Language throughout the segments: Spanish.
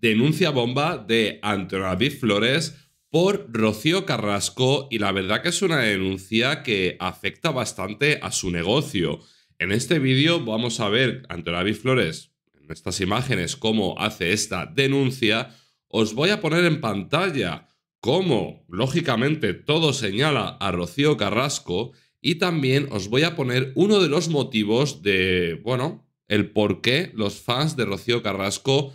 denuncia bomba de Antonio Flores por Rocío Carrasco y la verdad que es una denuncia que afecta bastante a su negocio. En este vídeo vamos a ver Antonio David Flores en estas imágenes cómo hace esta denuncia. Os voy a poner en pantalla cómo, lógicamente, todo señala a Rocío Carrasco y también os voy a poner uno de los motivos de, bueno, el por qué los fans de Rocío Carrasco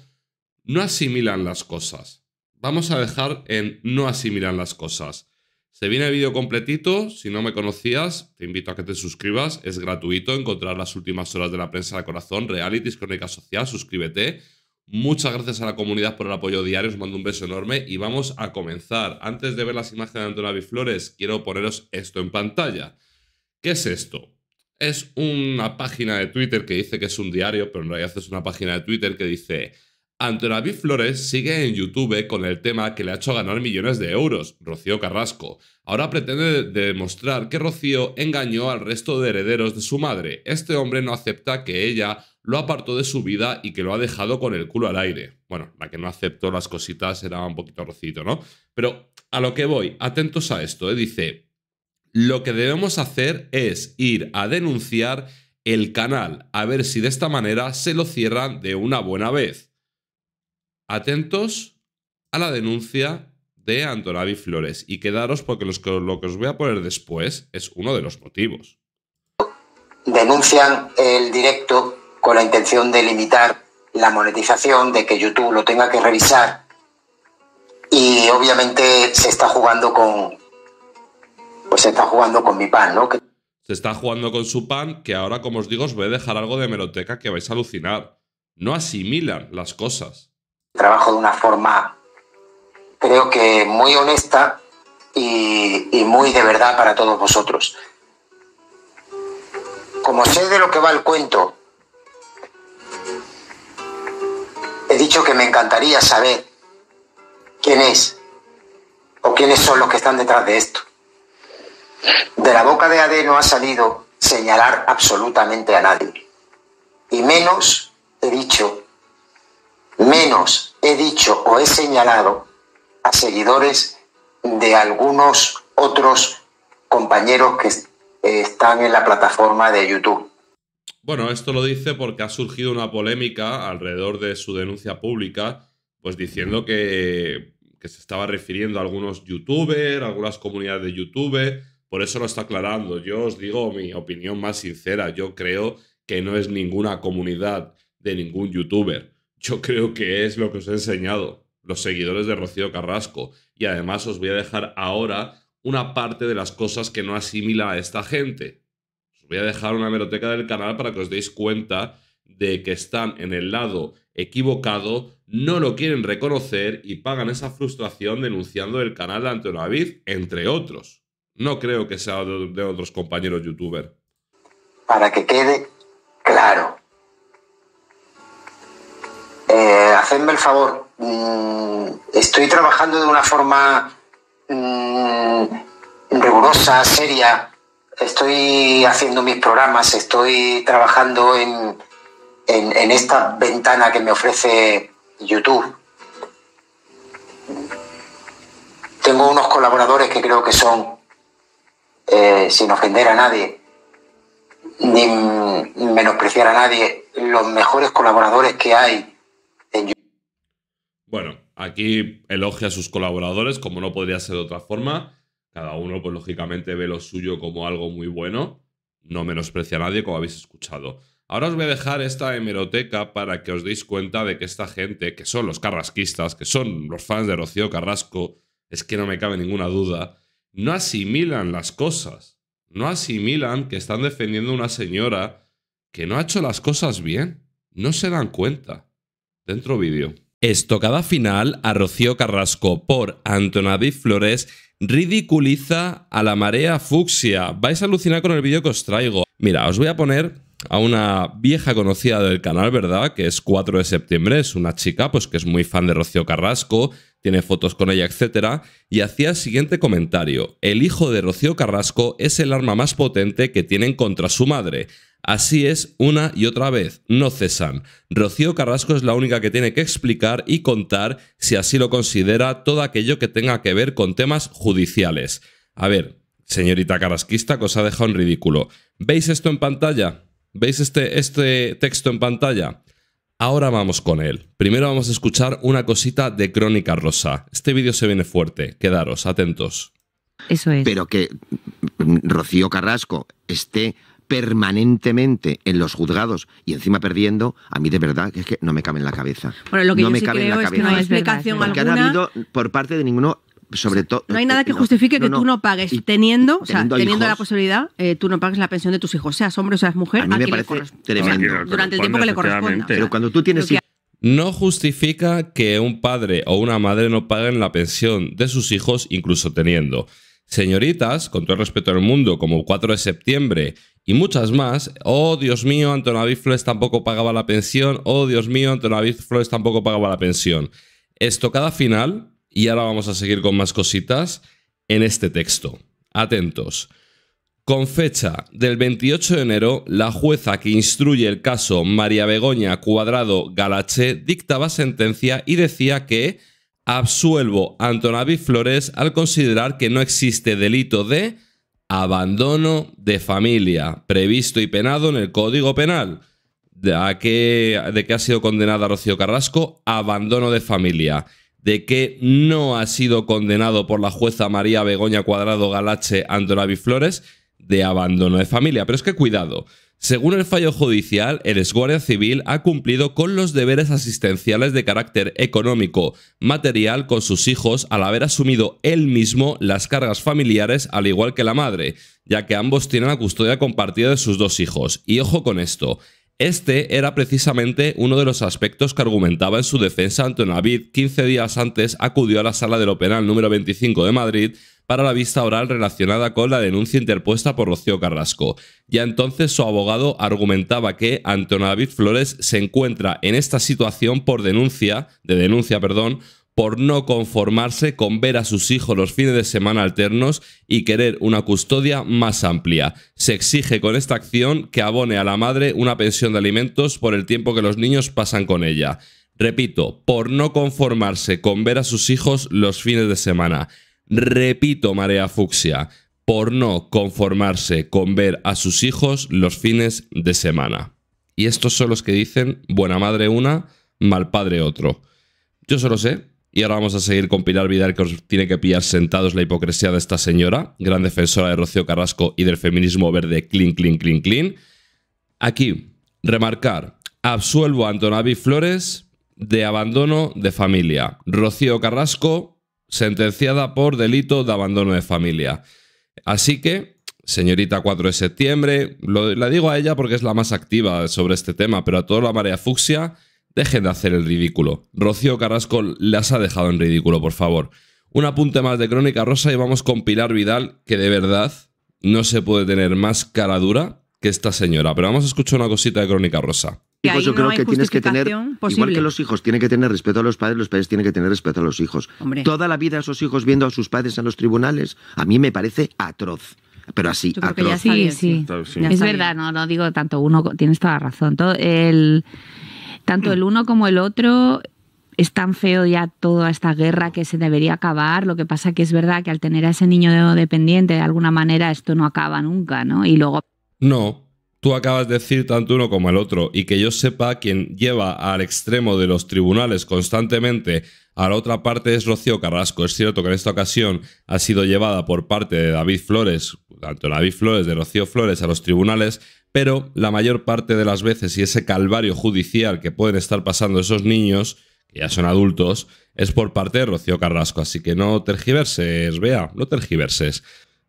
no asimilan las cosas. Vamos a dejar en no asimilan las cosas. Se viene el vídeo completito, si no me conocías, te invito a que te suscribas, es gratuito encontrar las últimas horas de la prensa de corazón, realities, crónica social, suscríbete. Muchas gracias a la comunidad por el apoyo diario, os mando un beso enorme y vamos a comenzar. Antes de ver las imágenes de Antonio Flores quiero poneros esto en pantalla. ¿Qué es esto? Es una página de Twitter que dice que es un diario, pero en realidad es una página de Twitter que dice Antonio Flores sigue en YouTube con el tema que le ha hecho ganar millones de euros, Rocío Carrasco. Ahora pretende demostrar que Rocío engañó al resto de herederos de su madre. Este hombre no acepta que ella lo apartó de su vida y que lo ha dejado con el culo al aire. Bueno, la que no aceptó las cositas era un poquito Rocito, ¿no? Pero a lo que voy, atentos a esto, ¿eh? dice, lo que debemos hacer es ir a denunciar el canal, a ver si de esta manera se lo cierran de una buena vez atentos a la denuncia de Antonavi Flores y quedaros porque lo que os voy a poner después es uno de los motivos. Denuncian el directo con la intención de limitar la monetización, de que YouTube lo tenga que revisar y obviamente se está jugando con pues se está jugando con mi pan, ¿no? Se está jugando con su pan, que ahora como os digo os voy a dejar algo de meroteca que vais a alucinar. No asimilan las cosas trabajo de una forma, creo que muy honesta y, muy de verdad para todos vosotros. Como sé de lo que va el cuento, he dicho que me encantaría saber quién es o quiénes son los que están detrás de esto. De la boca de AD no ha salido señalar absolutamente a nadie. Y menos he dicho he dicho o he señalado a seguidores de algunos otros compañeros que eh, están en la plataforma de YouTube. Bueno, esto lo dice porque ha surgido una polémica alrededor de su denuncia pública, pues diciendo que, que se estaba refiriendo a algunos youtubers, algunas comunidades de YouTube, por eso lo está aclarando. Yo os digo mi opinión más sincera, yo creo que no es ninguna comunidad de ningún youtuber yo creo que es lo que os he enseñado, los seguidores de Rocío Carrasco. Y además os voy a dejar ahora una parte de las cosas que no asimila a esta gente. Os voy a dejar una hemeroteca del canal para que os deis cuenta de que están en el lado equivocado, no lo quieren reconocer y pagan esa frustración denunciando el canal de Antonio David, entre otros. No creo que sea de otros compañeros youtuber. Para que quede claro, hacedme el favor, mm, estoy trabajando de una forma mm, rigurosa, seria, estoy haciendo mis programas, estoy trabajando en, en, esta ventana que me ofrece YouTube. Tengo unos colaboradores que creo que son, eh, sin ofender a nadie, ni menospreciar a nadie, los mejores colaboradores que hay bueno, aquí elogia a sus colaboradores, como no podría ser de otra forma. Cada uno, pues lógicamente, ve lo suyo como algo muy bueno. No menosprecia a nadie, como habéis escuchado. Ahora os voy a dejar esta hemeroteca para que os deis cuenta de que esta gente, que son los carrasquistas, que son los fans de Rocío Carrasco, es que no me cabe ninguna duda, no asimilan las cosas. No asimilan que están defendiendo a una señora que no ha hecho las cosas bien. No se dan cuenta. Dentro vídeo. Estocada final a Rocío Carrasco por Antonadí Flores ridiculiza a la marea fucsia. Vais a alucinar con el vídeo que os traigo. Mira, os voy a poner a una vieja conocida del canal, ¿verdad? Que es 4 de septiembre, es una chica pues que es muy fan de Rocío Carrasco, tiene fotos con ella, etcétera Y hacía el siguiente comentario, el hijo de Rocío Carrasco es el arma más potente que tienen contra su madre. Así es, una y otra vez, no cesan. Rocío Carrasco es la única que tiene que explicar y contar, si así lo considera, todo aquello que tenga que ver con temas judiciales. A ver, señorita carrasquista, que os ha dejado en ridículo. ¿Veis esto en pantalla? ¿Veis este, este texto en pantalla? Ahora vamos con él. Primero vamos a escuchar una cosita de Crónica Rosa. Este vídeo se viene fuerte, quedaros atentos. Eso es. Pero que mm, Rocío Carrasco esté permanentemente en los juzgados y encima perdiendo, a mí de verdad es que no me cabe en la cabeza. lo que no me cabe en la cabeza. no hay explicación no ha habido por parte de ninguno sobre todo no hay nada eh, que justifique que tú no pagues teniendo, o sea, teniendo, la posibilidad eh, tú no pagues la pensión de tus hijos seas hombre o seas mujer a mí me parece tremendo durante el tiempo que le corresponda pero cuando tú tienes no justifica que un padre o una madre no paguen la pensión de sus hijos incluso teniendo señoritas con todo el respeto del mundo como 4 de septiembre y muchas más. Oh, Dios mío, Antonavi Flores tampoco pagaba la pensión. Oh, Dios mío, Antonavi Flores tampoco pagaba la pensión. Esto cada final, y ahora vamos a seguir con más cositas en este texto. Atentos. Con fecha del 28 de enero, la jueza que instruye el caso María Begoña Cuadrado Galache dictaba sentencia y decía que absuelvo a Antonavi Flores al considerar que no existe delito de abandono de familia, previsto y penado en el Código Penal. ¿De qué, de ha sido condenada Rocío Carrasco? Abandono de familia. ¿De qué no ha sido condenado por la jueza María Begoña Cuadrado Galache Andoravi Flores? De abandono de familia. Pero es que cuidado, según el fallo judicial, el esguardia civil ha cumplido con los deberes asistenciales de carácter económico, material con sus hijos al haber asumido él mismo las cargas familiares al igual que la madre, ya que ambos tienen la custodia compartida de sus dos hijos. Y ojo con esto, este era precisamente uno de los aspectos que argumentaba en su defensa Navid 15 días antes acudió a la sala de lo penal número 25 de Madrid para la vista oral relacionada con la denuncia interpuesta por Rocío Carrasco. Ya entonces su abogado argumentaba que Antonio David Flores se encuentra en esta situación por denuncia, de denuncia, perdón, por no conformarse con ver a sus hijos los fines de semana alternos y querer una custodia más amplia. Se exige con esta acción que abone a la madre una pensión de alimentos por el tiempo que los niños pasan con ella. Repito, por no conformarse con ver a sus hijos los fines de semana. Repito, marea fucsia, por no conformarse con ver a sus hijos los fines de semana. Y estos son los que dicen buena madre una, mal padre otro. Yo solo sé, y ahora vamos a seguir con Pilar Vidal, que os tiene que pillar sentados la hipocresía de esta señora, gran defensora de Rocío Carrasco y del feminismo verde, clean, clean, clean, clean. Aquí, remarcar, absuelvo a Antonavi Flores de abandono de familia. Rocío Carrasco sentenciada por delito de abandono de familia. Así que, señorita 4 de septiembre, la digo a ella porque es la más activa sobre este tema, pero a toda la marea fucsia, dejen de hacer el ridículo. Rocío Carrasco las ha dejado en ridículo, por favor. Un apunte más de Crónica Rosa y vamos con Pilar Vidal, que de verdad no se puede tener más cara dura que esta señora. Pero vamos a escuchar una cosita de Crónica Rosa. Pues yo creo que tienes que tener, igual que los hijos tienen que tener respeto a los padres, los padres tienen que tener respeto a los hijos. Toda la vida esos hijos viendo a sus padres en los tribunales, a mí me parece atroz. Pero así, atroz. es verdad, no, no digo tanto uno, tienes toda la razón. Todo tanto el uno como el otro es tan feo ya toda esta guerra que se debería acabar. Lo que pasa que es verdad que al tener a ese niño dependiente, de alguna manera, esto no acaba nunca, ¿no? Y luego. No, tú acabas de decir tanto uno como el otro, y que yo sepa quien lleva al extremo de los tribunales constantemente a la otra parte es Rocío Carrasco. Es cierto que en esta ocasión ha sido llevada por parte de David Flores, tanto David Flores de Rocío Flores a los tribunales, pero la mayor parte de las veces y ese calvario judicial que pueden estar pasando esos niños, que ya son adultos, es por parte de Rocío Carrasco. Así que no tergiverses, vea, no tergiverses.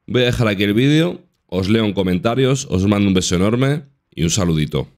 Voy a dejar aquí el vídeo Os leo en comentarios, os mando un beso enorme y un saludito.